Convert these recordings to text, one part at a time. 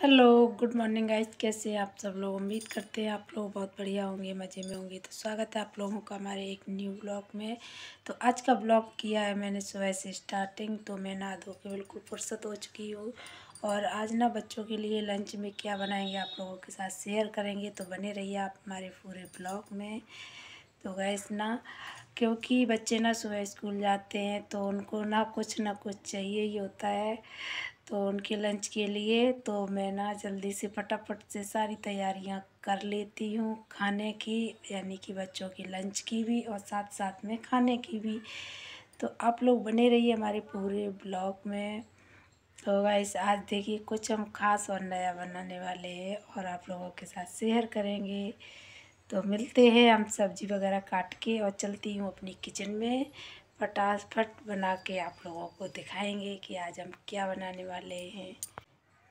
hello good morning guys कैसे आप सब लोग उम्मीद करते हैं आप लोग बहुत बढ़िया होंगे मज़े में होंगे तो स्वागत है आप लोगों का हमारे एक न्यू ब्लॉग में तो आज का ब्लॉग किया है मैंने सुबह से स्टार्टिंग तो मैं ना धो के बिल्कुल फुर्सत हो चुकी हूँ और आज ना बच्चों के लिए लंच में क्या बनाएंगे आप लोगों के साथ शेयर करेंगे तो बने रहिए आप हमारे पूरे ब्लॉग में तो गैस ना क्योंकि बच्चे ना सुबह स्कूल जाते हैं तो उनको ना कुछ ना कुछ चाहिए ही होता है तो उनके लंच के लिए तो मैं ना जल्दी से फटाफट से सारी तैयारियां कर लेती हूँ खाने की यानी कि बच्चों के लंच की भी और साथ साथ में खाने की भी तो आप लोग बने रहिए हमारे पूरे ब्लॉग में तो वैसे आज देखिए कुछ हम खास और नया बनाने वाले हैं और आप लोगों के साथ शेयर करेंगे तो मिलते हैं हम सब्जी वगैरह काट के और चलती हूँ अपनी किचन में फटाफट बना के आप लोगों को दिखाएंगे कि आज हम क्या बनाने वाले हैं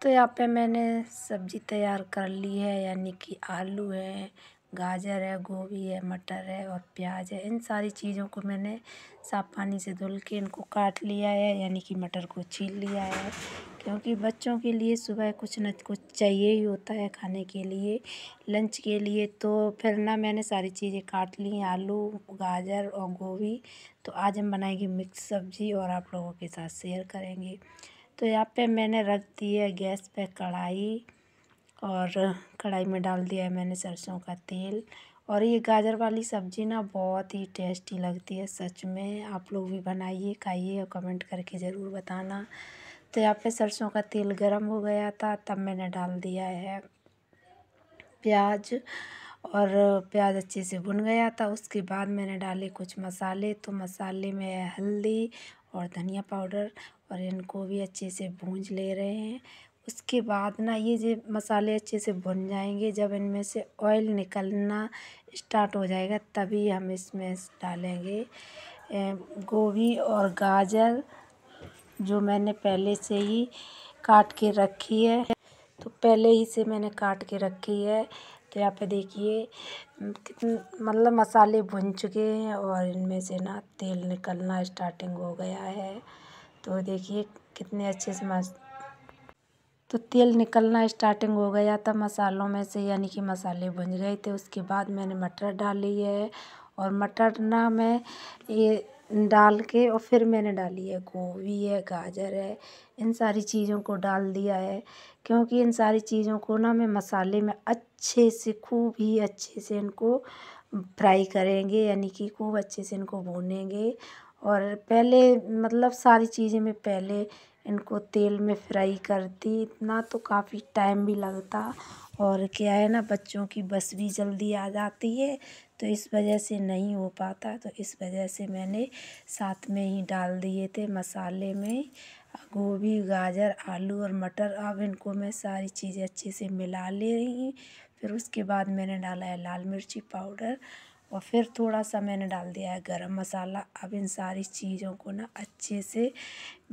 तो यहाँ पे मैंने सब्ज़ी तैयार कर ली है यानी कि आलू है गाजर है गोभी है मटर है और प्याज है इन सारी चीज़ों को मैंने साफ पानी से धुल के इनको काट लिया है यानी कि मटर को छील लिया है क्योंकि बच्चों के लिए सुबह कुछ न कुछ चाहिए ही होता है खाने के लिए लंच के लिए तो फिर ना मैंने सारी चीज़ें काट ली आलू गाजर और गोभी तो आज हम बनाएंगे मिक्स सब्ज़ी और आप लोगों के साथ शेयर करेंगे तो यहाँ पे मैंने रख दी है गैस पे कढ़ाई और कढ़ाई में डाल दिया है मैंने सरसों का तेल और ये गाजर वाली सब्ज़ी ना बहुत ही टेस्टी लगती है सच में आप लोग भी बनाइए खाइए और कमेंट करके ज़रूर बताना तो यहाँ पे सरसों का तेल गरम हो गया था तब मैंने डाल दिया है प्याज और प्याज अच्छे से भुन गया था उसके बाद मैंने डाले कुछ मसाले तो मसाले में हल्दी और धनिया पाउडर और इनको भी अच्छे से भूंज ले रहे हैं उसके बाद ना ये जो मसाले अच्छे से भुन जाएंगे जब इनमें से ऑयल निकलना स्टार्ट हो जाएगा तभी हम इसमें डालेंगे गोभी और गाजर जो मैंने पहले से ही काट के रखी है तो पहले ही से मैंने काट के रखी है तो यहाँ पे देखिए मतलब मसाले भुन चुके हैं और इनमें से ना तेल निकलना स्टार्टिंग हो गया है तो देखिए कितने अच्छे से मस तो तेल निकलना स्टार्टिंग हो गया था मसालों में से यानी कि मसाले भुन रहे थे उसके बाद मैंने मटर डाली है और मटर ना मैं ये डाल के और फिर मैंने डाली है गोभी है गाजर है इन सारी चीज़ों को डाल दिया है क्योंकि इन सारी चीज़ों को ना मैं मसाले में अच्छे से खूब ही अच्छे से इनको फ्राई करेंगे यानी कि खूब अच्छे से इनको भूनेंगे और पहले मतलब सारी चीज़ें मैं पहले इनको तेल में फ्राई करती इतना तो काफ़ी टाइम भी लगता और क्या है ना बच्चों की बस भी जल्दी आ जाती है तो इस वजह से नहीं हो पाता तो इस वजह से मैंने साथ में ही डाल दिए थे मसाले में गोभी गाजर आलू और मटर अब इनको मैं सारी चीज़ें अच्छे से मिला ले रही फिर उसके बाद मैंने डाला है लाल मिर्ची पाउडर और फिर थोड़ा सा मैंने डाल दिया है गरम मसाला अब इन सारी चीज़ों को ना अच्छे से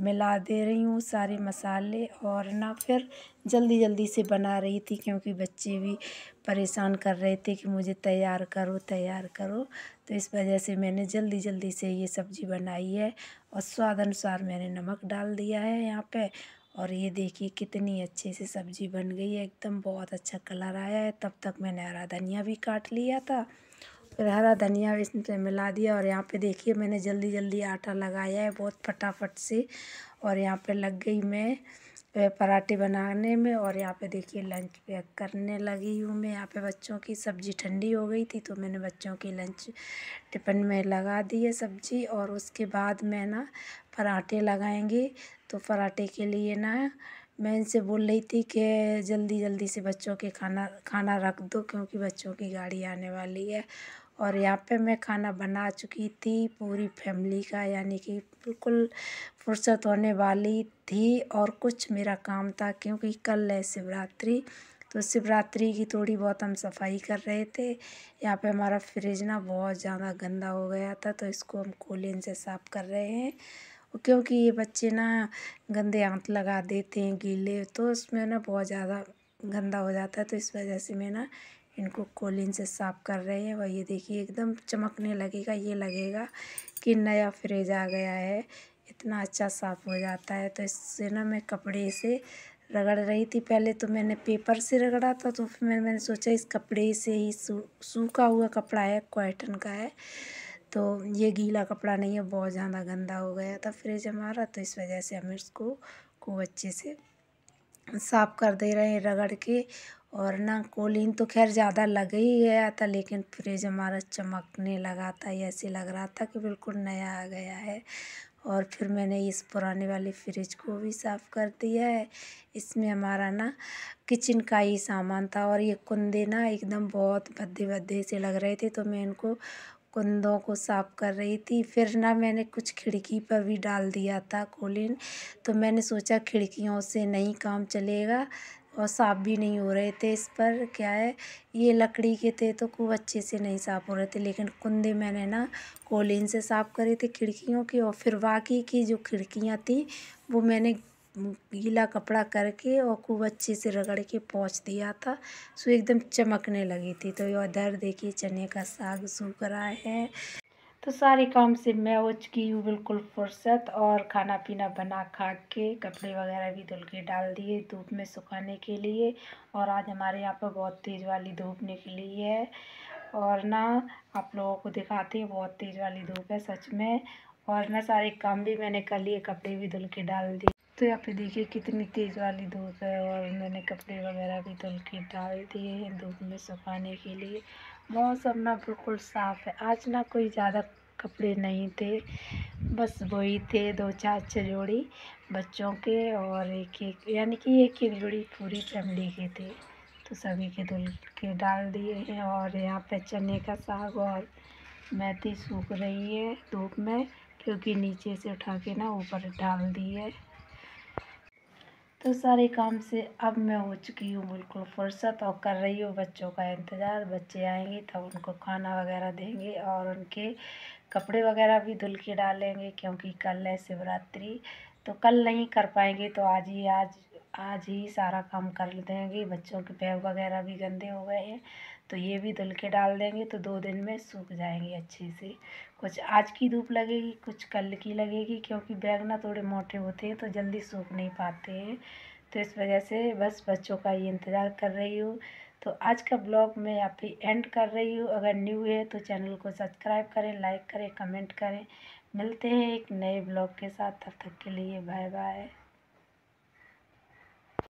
मिला दे रही हूँ सारे मसाले और ना फिर जल्दी जल्दी से बना रही थी क्योंकि बच्चे भी परेशान कर रहे थे कि मुझे तैयार करो तैयार करो तो इस वजह से मैंने जल्दी जल्दी से ये सब्ज़ी बनाई है और स्वाद अनुसार मैंने नमक डाल दिया है यहाँ पर और ये देखिए कितनी अच्छे से सब्ज़ी बन गई है एकदम बहुत अच्छा कलर आया है तब तक मैंने हरा धनिया भी काट लिया था फिर हरा धनिया इसमें मिला दिया और यहाँ पे देखिए मैंने जल्दी जल्दी आटा लगाया है बहुत फटाफट से और यहाँ पे लग गई मैं पराठे बनाने में और यहाँ पे देखिए लंच पैक करने लगी हूँ मैं यहाँ पे बच्चों की सब्ज़ी ठंडी हो गई थी तो मैंने बच्चों की लंच टिफिन में लगा दी है सब्ज़ी और उसके बाद मैं ना पराठे लगाएंगे तो पराठे के लिए ना मैं इनसे बोल रही थी कि जल्दी जल्दी से बच्चों के खाना खाना रख दो क्योंकि बच्चों की गाड़ी आने वाली है और यहाँ पे मैं खाना बना चुकी थी पूरी फैमिली का यानी कि बिल्कुल फुर्सत होने वाली थी और कुछ मेरा काम था क्योंकि कल है शिवरात्रि तो शिवरात्रि की थोड़ी बहुत हम सफाई कर रहे थे यहाँ पे हमारा फ्रिज ना बहुत ज़्यादा गंदा हो गया था तो इसको हम कोलिन से साफ़ कर रहे हैं क्योंकि ये बच्चे ना गंदे हाथ लगा देते हैं गीले तो उसमें ना बहुत ज़्यादा गंदा हो जाता है तो इस वजह से मैं ना इनको कोलिन से साफ़ कर रहे हैं वही ये देखिए एकदम चमकने लगेगा ये लगेगा कि नया फ्रिज आ गया है इतना अच्छा साफ़ हो जाता है तो इससे ना मैं कपड़े से रगड़ रही थी पहले तो मैंने पेपर से रगड़ा था तो फिर मैंने सोचा इस कपड़े से ही सूखा हुआ कपड़ा है कॉटन का है तो ये गीला कपड़ा नहीं है बहुत ज़्यादा गंदा हो गया था फ्रिज हमारा तो इस वजह से हम इसको को अच्छे से साफ़ कर दे रहे हैं रगड़ के और ना कोलिन तो खैर ज़्यादा लग ही गया था लेकिन फ्रिज हमारा चमकने लगा था ऐसे लग रहा था कि बिल्कुल नया आ गया है और फिर मैंने इस पुराने वाले फ्रिज को भी साफ़ कर दिया है इसमें हमारा ना किचन का ही सामान था और ये कुंदे ना एकदम बहुत भद्दे भद्दे से लग रहे थे तो मैं इनको कुंदों को साफ़ कर रही थी फिर ना मैंने कुछ खिड़की पर भी डाल दिया था कोलिन तो मैंने सोचा खिड़कियों से नहीं काम चलेगा और साफ़ भी नहीं हो रहे थे इस पर क्या है ये लकड़ी के थे तो खूब अच्छे से नहीं साफ़ हो रहे थे लेकिन कुंदे मैंने ना कॉलिन से साफ़ करे थे खिड़कियों की और फिर बाकी की जो खिड़कियाँ थी वो मैंने गीला कपड़ा करके और खूब अच्छे से रगड़ के पहुँच दिया था सो एकदम चमकने लगी थी तो इधर देखिए चने का साग सूख रहा है तो सारे काम से मैं हो चुकी हूँ बिल्कुल फुर्सत और खाना पीना बना खा के कपड़े वगैरह भी धुल के डाल दिए धूप में सुखाने के लिए और आज हमारे यहाँ पर बहुत तेज़ वाली धूप निकली है और ना आप लोगों को दिखाते हैं बहुत तेज़ वाली धूप है सच में और ना सारे काम भी मैंने कर लिए कपड़े भी धुल के डाल दिए तो यहाँ पे देखिए कितनी तेज़ वाली धूप है और मैंने कपड़े वगैरह भी धुल के डाल दिए हैं धूप में सुखाने के लिए मौसम ना बिल्कुल साफ़ है आज ना कोई ज़्यादा कपड़े नहीं थे बस वही थे दो चार छः जोड़ी बच्चों के और एक एक यानी कि एक एक जोड़ी पूरी फैमिली के थे तो सभी के धुल के डाल दिए हैं और यहाँ पे चने का साग और मेथी सूख रही है धूप में क्योंकि नीचे से उठा के ना ऊपर डाल दिए है तो सारे काम से अब मैं हो चुकी हूँ बिल्कुल फुर्सत और कर रही हूँ बच्चों का इंतज़ार बच्चे आएंगे तब उनको खाना वगैरह देंगे और उनके कपड़े वगैरह भी धुल के डालेंगे क्योंकि कल है शिवरात्रि तो कल नहीं कर पाएंगे तो आज ही आज आज ही सारा काम कर देंगे बच्चों के बैग वगैरह भी गंदे हो गए हैं तो ये भी धुल के डाल देंगे तो दो दिन में सूख जाएंगे अच्छे से कुछ आज की धूप लगेगी कुछ कल की लगेगी क्योंकि बैग ना थोड़े मोटे होते हैं तो जल्दी सूख नहीं पाते हैं तो इस वजह से बस बच्चों का ये इंतज़ार कर रही हूँ तो आज का ब्लॉग मैं यहाँ पे एंड कर रही हूँ अगर न्यू है तो चैनल को सब्सक्राइब करें लाइक करें कमेंट करें मिलते हैं एक नए ब्लॉग के साथ तब तक के लिए बाय बाय